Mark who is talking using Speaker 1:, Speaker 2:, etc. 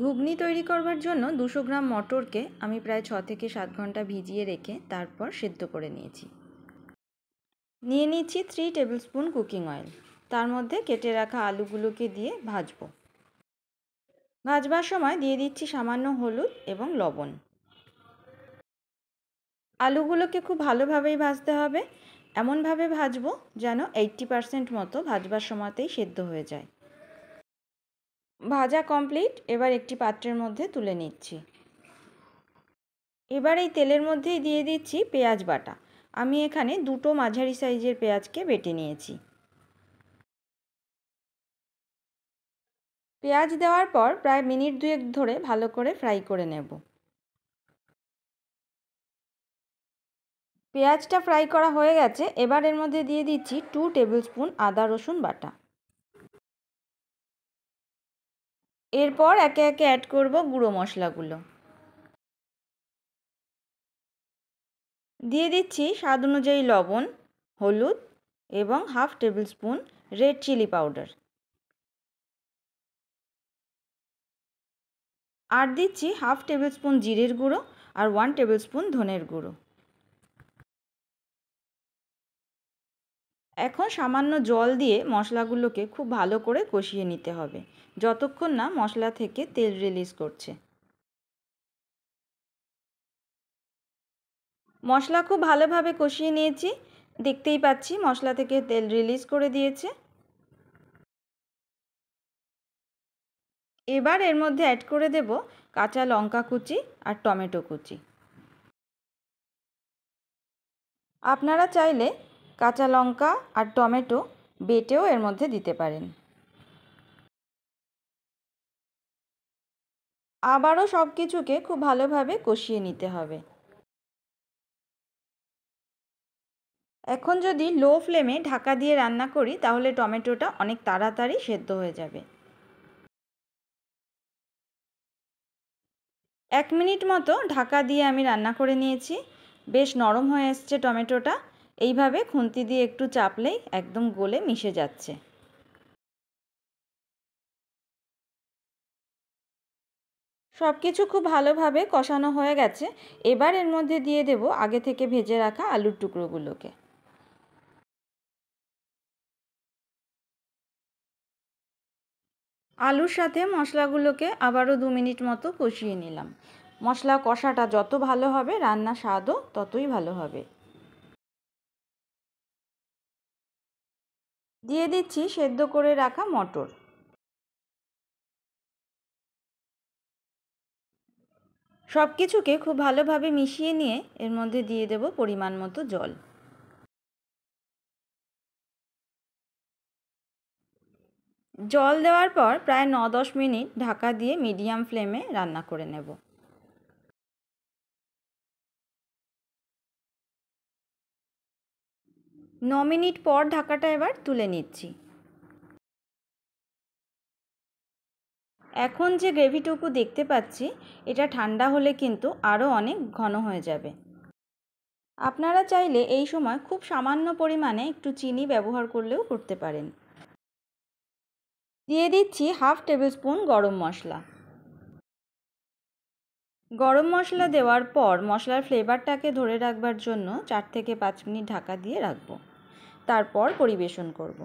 Speaker 1: ঘুগনি তৈরি করবার জন্য দুশো গ্রাম মটরকে আমি প্রায় ছ থেকে সাত ঘন্টা ভিজিয়ে রেখে তারপর সেদ্ধ করে নিয়েছি নিয়ে নিচ্ছি three tablespoon cooking oil তার মধ্যে কেটে রাখা আলুগুলোকে দিয়ে ভাজব ভাজবার সময় দিয়ে দিচ্ছি সামান্য হলুদ এবং লবণ আলুগুলোকে খুব ভালোভাবেই ভাজতে হবে এমনভাবে ভাজবো যেন এইট্টি পারসেন্ট মতো ভাজবার সময়তেই সেদ্ধ হয়ে যায় ভাজা কমপ্লিট এবার একটি পাত্রের মধ্যে তুলে নিচ্ছি এবার এই তেলের মধ্যেই দিয়ে দিচ্ছি পেঁয়াজ বাটা আমি এখানে দুটো মাঝারি সাইজের পেঁয়াজকে বেটে নিয়েছি পেঁয়াজ দেওয়ার পর প্রায় মিনিট দুয়েক ধরে ভালো করে ফ্রাই করে নেব পেঁয়াজটা ফ্রাই করা হয়ে গেছে এবার এর মধ্যে দিয়ে দিচ্ছি টু টেবিল স্পুন আদা রসুন বাটা এরপর একে একে অ্যাড করব গুঁড়ো মশলাগুলো দিয়ে দিচ্ছি স্বাদ অনুযায়ী লবণ হলুদ এবং half tablespoon red chilli powder আর দিচ্ছি হাফ টেবিল স্পুন জিরের গুঁড়ো আর ওয়ান টেবিল স্পুন ধনের গুঁড়ো এখন সামান্য জল দিয়ে মশলাগুলোকে খুব ভালো করে কষিয়ে নিতে হবে যতক্ষণ না মশলা থেকে তেল রিলিজ করছে মশলা খুব ভালোভাবে কষিয়ে নিয়েছি দেখতেই পাচ্ছি মশলা থেকে তেল রিলিজ করে দিয়েছে এবার এর মধ্যে অ্যাড করে দেব কাঁচা লঙ্কা কুচি আর টমেটো কুচি আপনারা চাইলে কাঁচা লঙ্কা আর টমেটো বেটেও এর মধ্যে দিতে পারেন আবারও সব কিছুকে খুব ভালোভাবে কষিয়ে নিতে হবে এখন যদি লো ফ্লেমে ঢাকা দিয়ে রান্না করি তাহলে টমেটোটা অনেক তাড়াতাড়ি সেদ্ধ হয়ে যাবে এক মিনিট মতো ঢাকা দিয়ে আমি রান্না করে নিয়েছি বেশ নরম হয়ে এসছে টমেটোটা এইভাবে খুন্তি দিয়ে একটু চাপলেই একদম গোলে মিশে যাচ্ছে সব কিছু খুব ভালোভাবে কষানো হয়ে গেছে এবার এর মধ্যে দিয়ে দেব আগে থেকে ভেজে রাখা আলুর টুকরোগুলোকে আলুর সাথে মশলাগুলোকে আবারও দু মিনিট মতো কষিয়ে নিলাম মশলা কষাটা যত ভালো হবে রান্না স্বাদও ততই ভালো হবে দিয়ে দিচ্ছি সেদ্ধ করে রাখা মটর সব কিছুকে খুব ভালোভাবে মিশিয়ে নিয়ে এর মধ্যে দিয়ে দেব পরিমাণ মতো জল জল দেওয়ার পর প্রায় ন দশ মিনিট ঢাকা দিয়ে মিডিয়াম ফ্লেমে রান্না করে নেব ন মিনিট পর ঢাকাটা এবার তুলে নিচ্ছি এখন যে গ্রেভিটুকু দেখতে পাচ্ছি এটা ঠান্ডা হলে কিন্তু আরও অনেক ঘন হয়ে যাবে আপনারা চাইলে এই সময় খুব সামান্য পরিমাণে একটু চিনি ব্যবহার করলেও করতে পারেন দিয়ে দিচ্ছি হাফ টেবিল স্পুন গরম মশলা গরম মশলা দেওয়ার পর মশলার ফ্লেভারটাকে ধরে রাখবার জন্য চার থেকে পাঁচ মিনিট ঢাকা দিয়ে রাখবো তারপর পরিবেশন করবো